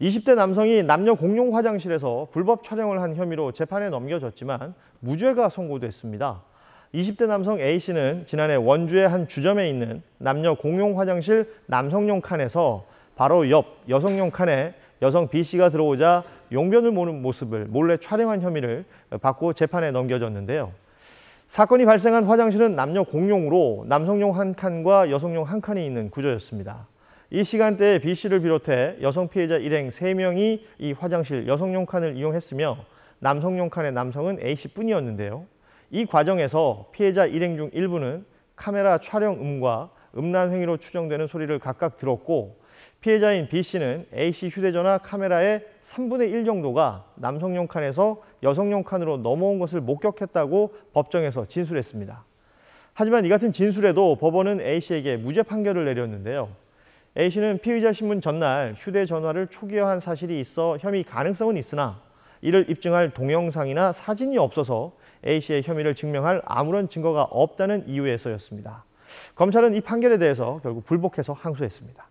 20대 남성이 남녀 공용 화장실에서 불법 촬영을 한 혐의로 재판에 넘겨졌지만 무죄가 선고됐습니다. 20대 남성 A씨는 지난해 원주의 한 주점에 있는 남녀 공용 화장실 남성용 칸에서 바로 옆 여성용 칸에 여성 B씨가 들어오자 용변을 모는 모습을 몰래 촬영한 혐의를 받고 재판에 넘겨졌는데요. 사건이 발생한 화장실은 남녀 공용으로 남성용 한 칸과 여성용 한 칸이 있는 구조였습니다. 이 시간대에 B씨를 비롯해 여성 피해자 일행 3명이이 화장실 여성용 칸을 이용했으며 남성용 칸의 남성은 A씨뿐이었는데요. 이 과정에서 피해자 일행 중 일부는 카메라 촬영음과 음란 행위로 추정되는 소리를 각각 들었고 피해자인 B씨는 A씨 휴대전화 카메라의 3분의 1 정도가 남성용 칸에서 여성용 칸으로 넘어온 것을 목격했다고 법정에서 진술했습니다. 하지만 이 같은 진술에도 법원은 A씨에게 무죄 판결을 내렸는데요. A씨는 피의자 신문 전날 휴대전화를 초기화한 사실이 있어 혐의 가능성은 있으나 이를 입증할 동영상이나 사진이 없어서 A씨의 혐의를 증명할 아무런 증거가 없다는 이유에서였습니다. 검찰은 이 판결에 대해서 결국 불복해서 항소했습니다.